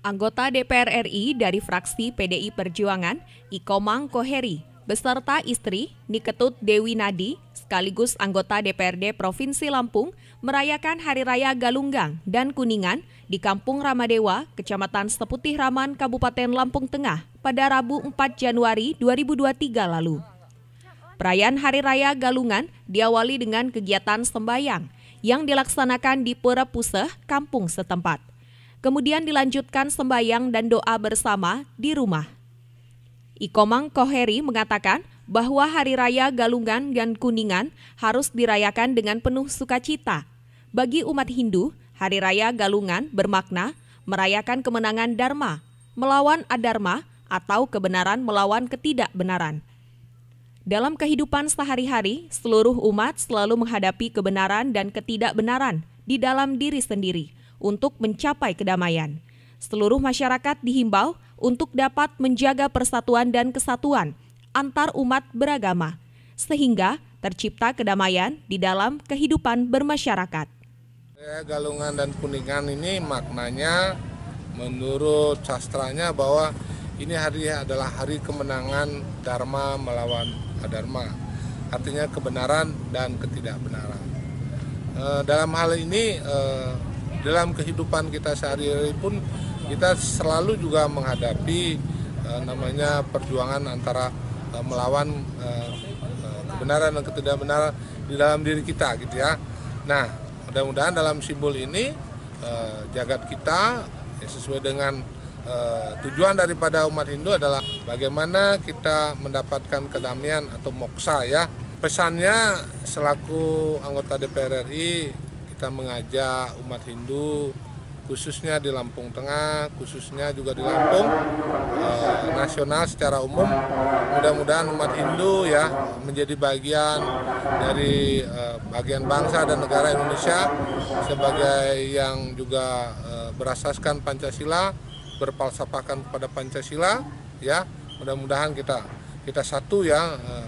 Anggota DPR RI dari fraksi PDI Perjuangan, Ikomang Koheri, beserta istri Niketut Dewi Nadi, sekaligus anggota DPRD Provinsi Lampung, merayakan Hari Raya Galunggang dan Kuningan di Kampung Ramadewa, Kecamatan Seputih Raman, Kabupaten Lampung Tengah pada Rabu 4 Januari 2023 lalu. Perayaan Hari Raya Galungan diawali dengan kegiatan sembayang yang dilaksanakan di Pura Puseh, kampung setempat. Kemudian dilanjutkan sembayang dan doa bersama di rumah. Ikomang Koheri mengatakan bahwa Hari Raya Galungan dan Kuningan harus dirayakan dengan penuh sukacita. Bagi umat Hindu, Hari Raya Galungan bermakna merayakan kemenangan Dharma, melawan adharma atau kebenaran melawan ketidakbenaran. Dalam kehidupan sehari-hari, seluruh umat selalu menghadapi kebenaran dan ketidakbenaran di dalam diri sendiri, untuk mencapai kedamaian. Seluruh masyarakat dihimbau untuk dapat menjaga persatuan dan kesatuan antar umat beragama, sehingga tercipta kedamaian di dalam kehidupan bermasyarakat. Galungan dan Kuningan ini maknanya menurut sastranya bahwa ini hari adalah hari kemenangan Dharma melawan Adharma, artinya kebenaran dan ketidakbenaran. E, dalam hal ini e, dalam kehidupan kita sehari-hari pun kita selalu juga menghadapi eh, namanya perjuangan antara eh, melawan eh, kebenaran dan ketidakbenaran di dalam diri kita gitu ya. Nah, mudah-mudahan dalam simbol ini eh, jagat kita ya, sesuai dengan tujuan daripada umat Hindu adalah bagaimana kita mendapatkan kedamaian atau moksa ya. Pesannya selaku anggota DPR RI kita mengajak umat Hindu khususnya di Lampung Tengah, khususnya juga di Lampung eh, nasional secara umum. Mudah-mudahan umat Hindu ya menjadi bagian dari eh, bagian bangsa dan negara Indonesia sebagai yang juga eh, berasaskan Pancasila, berpalsapakan kepada Pancasila ya. Mudah-mudahan kita kita satu ya eh,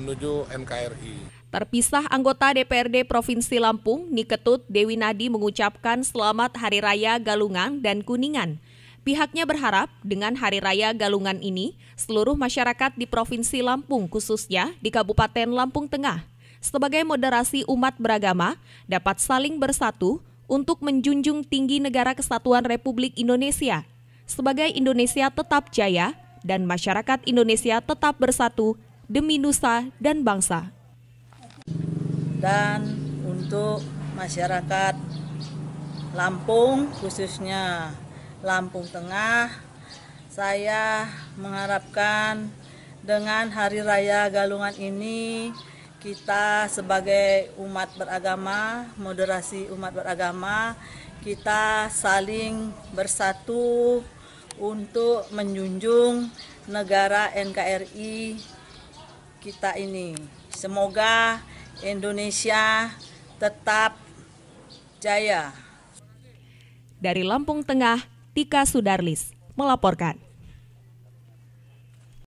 menuju NKRI. Terpisah anggota DPRD Provinsi Lampung, Niketut Dewi Nadi mengucapkan selamat Hari Raya Galungan dan Kuningan. Pihaknya berharap dengan Hari Raya Galungan ini, seluruh masyarakat di Provinsi Lampung khususnya di Kabupaten Lampung Tengah sebagai moderasi umat beragama dapat saling bersatu untuk menjunjung tinggi negara kesatuan Republik Indonesia. Sebagai Indonesia tetap jaya dan masyarakat Indonesia tetap bersatu demi nusa dan bangsa. Dan untuk masyarakat Lampung khususnya Lampung Tengah, saya mengharapkan dengan Hari Raya Galungan ini kita sebagai umat beragama, moderasi umat beragama, kita saling bersatu untuk menjunjung negara NKRI kita ini. Semoga Indonesia tetap jaya. Dari Lampung Tengah, Tika Sudarlis melaporkan.